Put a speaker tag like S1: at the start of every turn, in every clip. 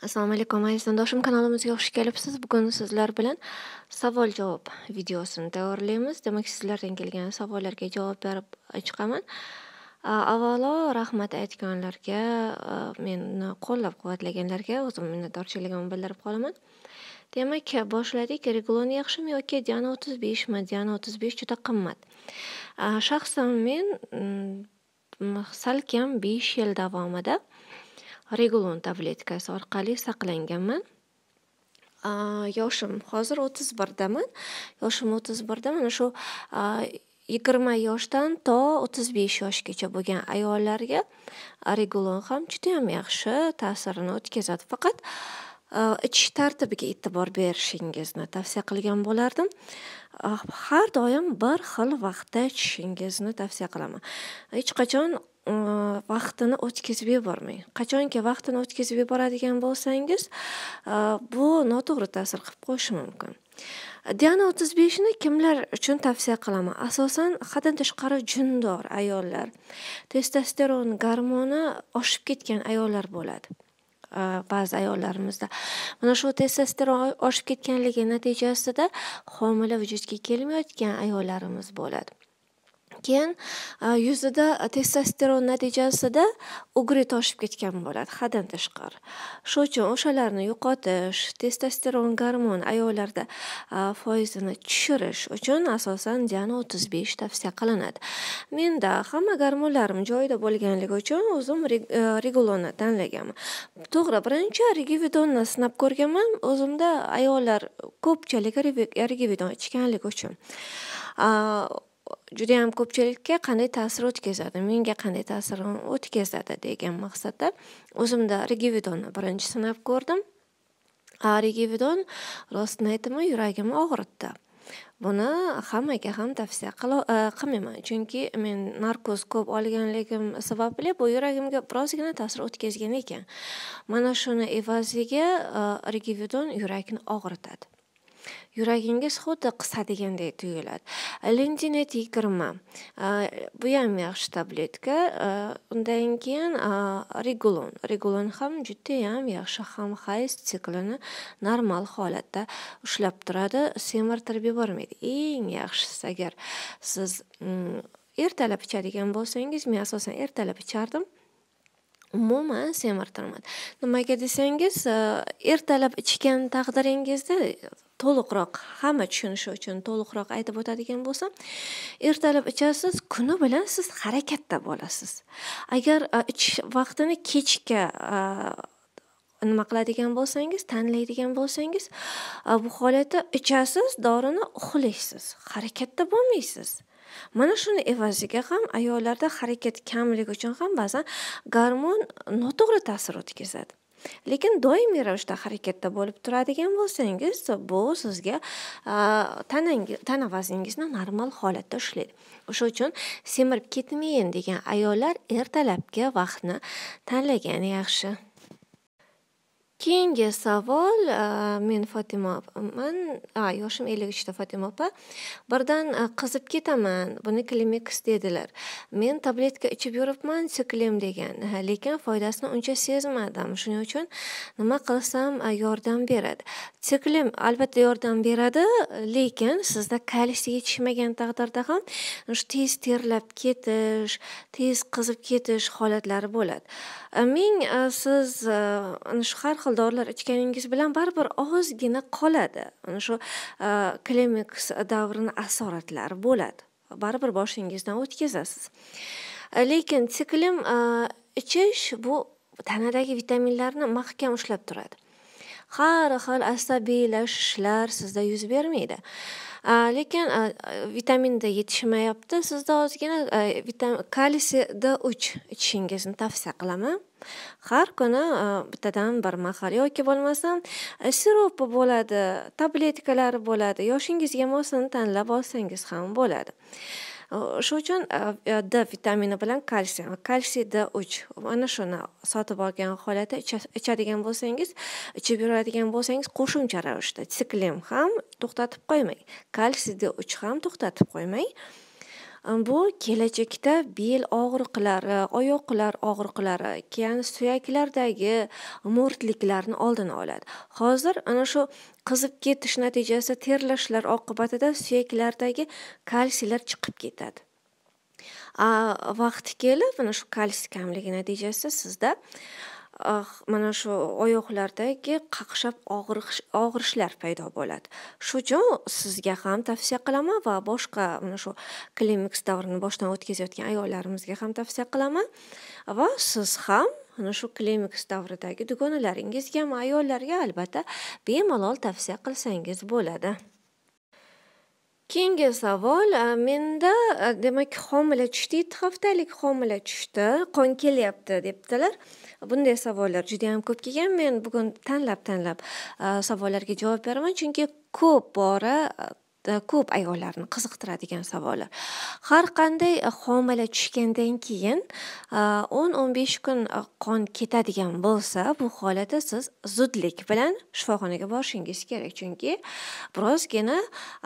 S1: Assalomu alaykum aziz do'stdoshim, kanalimizga xush kelibsiz. Bugun sizlar bilan savol-javob videosini tayyorlaymiz. Demak, sizlardan kelgan savollarga javob berib chiqaman. Avvalo, rahmat aytganlarga, meni qo'llab-quvvatlaganlarga o'zim minnatdorchiligimni bildirib qolaman. Demak, boshladik. Reglon yaxshimi yoki Diana 35 mi? Diana 35 juda qimmat. Shaxsan men salkam 5 yil davomida regulon tabletkasi orqali saqlanganman yoshim hozir o'ttiz birdaman yoshim o'ttiz birda mana shu yigirma yoshdan to o'ttiz besh yoshgacha bo'lgan ayollarga regulon ham judayam yaxshi ta'sirini o'tkazadi faqat ichish tartibiga e'tibor berishingizni tavsiya qilgan bo'lardim har doim bir xil vaqtda ichishingizni tavsiya qilaman hech qachon vaqtini o'tkazib yubormang qachonki vaqtini o'tkazib yuboradigan bo'lsangiz bu noto'g'ri ta'sir qilib qo'yishi mumkin diana o'ttiz beshni kimlar uchun tavsiya qilaman asosan haddan tashqari jundor ayollar testosteron gormoni oshib ketgan ayollar bo'ladi ba'zi ayollarimizda mana shu testosteron oshib ketganligi natijasida homila vujudga kelmayotgan ayollarimiz bo'ladi keyin e, yuzida e, testosteron natijasida ugri toshib ketgan bo'ladi haddan tashqari shuning uchun o'shalarni yo'qotish testosteron gormon ayollarda e, foizini tushirish uchun asosan diana o'ttiz besh tavsiya qilinadi menda hamma gormonlarim joyida bo'lganligi uchun o'zim regulonni tanlaganman to'g'ri birinchi rigividonni sinab ko'rganman o'zimda ayollar ko'pchilik rigividon ichganligi uchun juda yam ko'pchilikka qanday ta'sir o'tkazadi menga qanday ta'sir o'tkazadi degan maqsadda o'zimda regividonni birinchi sinab ko'rdim a regividon rostini aytaman yuragimni og'ritdi buni hammaga ham tavsiya e, qilmayman chunki men narkoz ko'p olganligim sababli bu yuragimga birozgina ta'sir o'tkazgan ekan mana shuni evaziga e, regividon yurakni og'ritadi yuragingiz xuddi qisadigandek tuyuladi lindinet yigirma bu ham yaxshi tabletka undan keyin regulon regulon ham judayam yaxshi ham hayz siklini normal holatda ushlab turadi semirtirib yubormaydi eng yaxshisi agar siz mm, ertalab ichadigan bo'lsangiz men asosan ertalab ichardim umuman semirtirmadi nimaga desangiz ertalab ichgan taqdiringizda to'liqroq hamma tushunishi uchun to'liqroq aytib o'tadigan bo'lsam ertalab ichasiz kuni bilan siz harakatda bo'lasiz agar e, ichish vaqtini kechga e, nima qiladigan bo'lsangiz tanlaydigan bo'lsangiz e, bu holatda ichasiz dorini uxlaysiz harakatda bo'lmaysiz mana shuni evaziga ham ayollarda harakat kamligi uchun ham ba'zan gormon noto'g'ri ta'sir o'tkazadi lekin doimiy ravishda harakatda bo'lib turadigan bo'lsangiz bu sizga tana vazningizni normal holatda ushlaydi o'sha uchun semirib ketmayin degan ayollar ertalabki vaqtni tanlagan yaxshi keyingi savol e, men fotima opaman yoshim ellik uchda fotima opa birdan e, qizib ketaman buni klimeks dedilar men tabletka ichib yuribman siklim degan lekin foydasini uncha sezmadim shuning uchun nima qilsam e, yordam beradi siklim albatta yordam beradi lekin sizda kalsiy yetishmagan taqdirda ham shu tez terlab ketish tez qizib ketish holatlari bo'ladi ming siz shu har xil xil dorilar ichganingiz bilan baribir ozgina qoladi ana shu klemiks e, davrini asoratlari bo'ladi baribir boshingizdan o'tkazasiz e, lekin siklim e, ichish bu tanadagi vitaminlarni mahkam ushlab turadi har xil asabiylashishlar sizda yuz bermaydi lekin vitamin d yetishmayapti sizda ozgina kalsiy d uch ichishingizni tavsiya qilaman har kuni bittadan bir mahal yoki bo'lmasam siropi bo'ladi tabletkalari bo'ladi yoshingizga mosini tanlab olsangiz ham bo'ladi Э, shu uchun э, э, d vitamini bilan kalsiy kalsiy d uch mana shuni sotib olgan holatda ichadigan bo'lsangiz ichib yuradigan bo'lsangiz qo'shimcha ravishda siklim ham to'xtatib qo'ymang kalsiy d uch ham to'xtatib qo'ymang bu kelajakda bel og'riqlari oyoqlar og'riqlari keyin suyaklardagi mo'rtliklarni oldini oladi hozir ana shu qizib ketish natijasida terlashlar oqibatida suyaklardagi kalsiylar chiqib ketadi vaqti kelib mana shu kalsiy kamligi natijasida sizda mana shu oyoqlardagi qaqshab og'rishlar paydo bo'ladi shu uchun sizga ham tavsiya qilaman va boshqa mana shu klimaks davrini boshdan o'tkazayotgan ayollarimizga ham tavsiya qilaman va siz ham mana shu klimaks davridagi dugonalaringizga ham ayollarga albatta bemalol tavsiya qilsangiz bo'ladi keyingi savol menda demak homila tushdi yetti haftalik homila tushdi qon kelyapti debdilar bunday savollar juda yam ko'p kelgan men bugun tanlab tanlab savollarga javob beraman chunki ko'p bora ko'p ayollarni qiziqtiradigan savollar har qanday e, homila tushgandan keyin e, o'n o'n besh kun e, qon ketadigan bo'lsa bu holatda siz zudlik bilan shifoxonaga borishingiz kerak chunki birozgina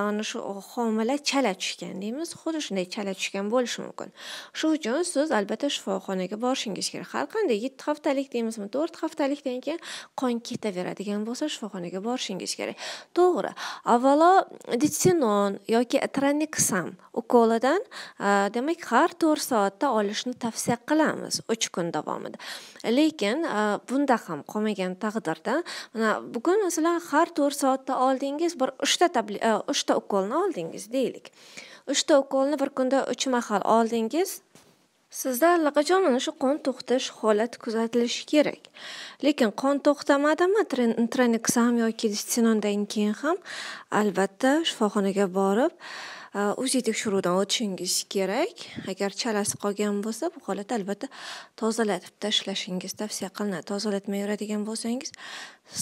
S1: ana shu homila chala tushgan deymiz xuddi shunday chala tushgan bo'lishi mumkin shu uchun siz albatta shifoxonaga borishingiz kerak har qanday yetti haftalik deymizmi to'rt haftalikdan keyin qon ketaveradigan bo'lsa shifoxonaga borishingiz kerak to'g'ri avvalo retinon yoki troniksan ukolidan demak har to'rt soatda olishni tavsiya qilamiz uch kun davomida lekin bunda ham qolmagan taqdirda mana bugun masalan har to'rt soatda oldingiz bir uchta uchta ukolni oldingiz deylik uchta ukolni bir kunda uch mahal oldingiz sizda allaqachon mana shu qon to'xtash holati kuzatilishi kerak lekin qon to'xtamadimi treniksam yoki distinondan keyin ham albatta shifoxonaga borib uzi tekshiruvdan o'tishingiz kerak agar chalasi qolgan bo'lsa bu holatda albatta tozalatib tashlashingiz tavsiya qilinadi tozalatmay yuradigan bo'lsangiz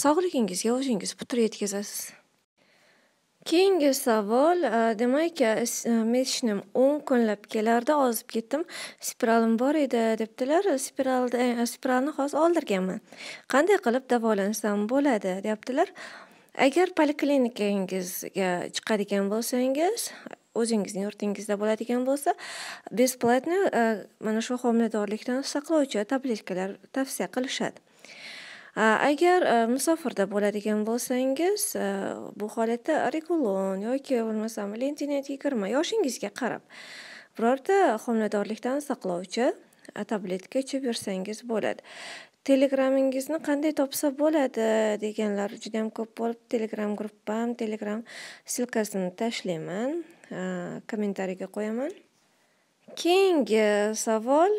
S1: sog'lig'ingizga o'zingiz putur yetkazasiz Keyingi savol, e, demak, e, men tishnim 10 kunlab kelardi, ozib ketdim. Spiralim bor edi debdilar. E, spiralni hozir oldirganman. Qanday qilib davolansam bo'ladi, deyaptilar. Agar poliklinikangizga chiqadigan bo'lsangiz, o'zingizni yurtingizda bo'ladigan bo'lsa бесплатно mana shu homiladorlikdan saqlovchi tabletkalar tavsiya qilishadi Agar musofirda bo'ladigan bo'lsangiz, bu holatda Rekulon yoki bo'lmasam Lentinetga kirma, yoshingizga qarab birorta homiladorlikdan saqlovchi tabletka ichib yursangiz bo'ladi. Telegramingizni qanday topsa bo'ladi deganlar juda ham ko'p bo'lib, Telegram gruppam, Telegram silkasini tashlayman, kommentariyaga qo'yaman. Keyingi savol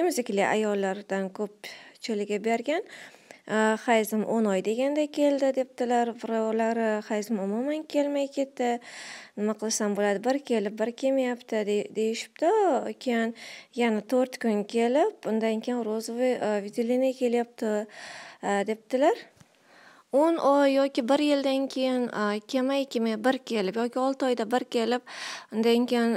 S1: emizikli ayollardan ko'pchiligi bergan hayzim o'n oy deganda keldi debdilar birovlari hayzim umuman kelmay ketdi nima qilsam bo'ladi bir kelib bir kelmayapti deyishibdi keyin yana to'rt kun kelib undan keyin розовый выделение kelyapti debdilar o'n oy yoki bir yildan keyin kelmay kelmay bir kelib yoki olti oyda bir kelib undan keyin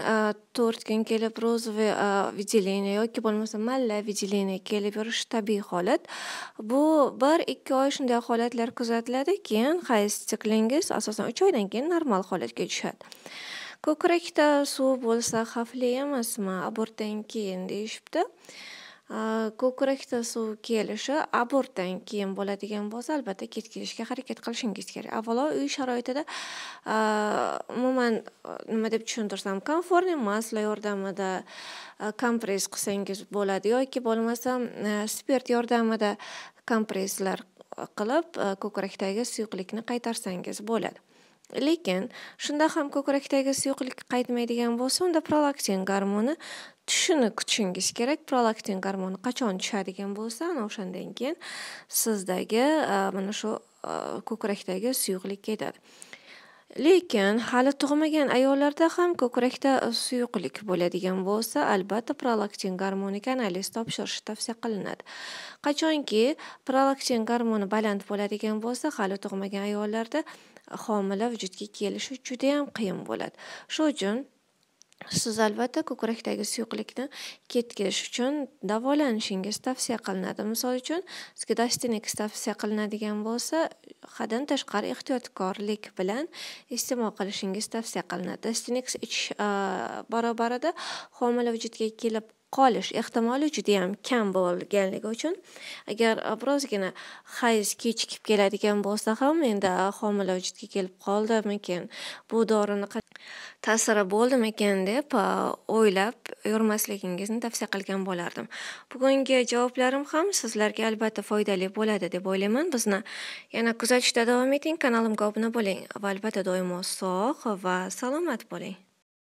S1: to'rt kun kelib ro'zовый выделение yoki bo'lmasa malla выделение kelib yurishi tabiiy holat bu bir ikki oy shunday holatlar kuzatiladi keyin hayz siklingiz asosan uch oydan keyin normal holatga tushadi ko'krakda suv bo'lsa xavfli emasmi abortdan keyin deyishibdi Э, ko'krakda suv kelishi abortdan keyin bo'ladigan bo'lsa albatta ketkazishga harakat qilishingiz kerak avvalo uy sharoitida e, umuman e, nima deb tushuntirsam komfortniy masla yordamida e, kompress qilsangiz bo'ladi yoki bo'lmasam spirt yordamida kompresslar qilib ko'krakdagi suyuqlikni qaytarsangiz bo'ladi lekin shunda ham ko'krakdagi suyuqlik qaytmaydigan bo'lsa unda prolaktin gormoni tushini kutishingiz kerak prolaktin gormoni qachon tushadigan bo'lsa ana o'shandan keyin sizdagi e, mana shu e, ko'krakdagi suyuqlik ketadi lekin hali tug'magan ayollarda ham ko'krakda suyuqlik bo'ladigan bo'lsa albatta prolaktin gormoniga analiz topshirish tavsiya qilinadi qachonki prolaktin gormoni baland bo'ladigan bo'lsa hali tug'magan ayollarda homila vujudga kelishi juda ham qiyin bo'ladi shuning uchun siz albatta ko'krakdagi suyuqlikni ketkizish uchun davolanishingiz tavsiya qilinadi misol uchun sizga dastinex tavsiya qilinadigan bo'lsa haddan tashqari ehtiyotkorlik bilan iste'mol qilishingiz tavsiya qilinadi dastinex ichish barobarida homila vujudga kelib qolish ehtimoli juda yam kam bo'lganligi uchun agar birozgina hayz kechikib keladigan bo'lsa ham endi homila vujudga kelib qoldimikin bu dorini ta'siri bo'ldimikin deb e, o'ylab yurmasligingizni tavsiya qilgan bo'lardim bugungi javoblarim ham sizlarga albatta foydali bo'ladi deb o'ylayman bizni yana kuzatishda davom eting kanalimga obuna bo'ling va albatta doimo sog' va salomat bo'ling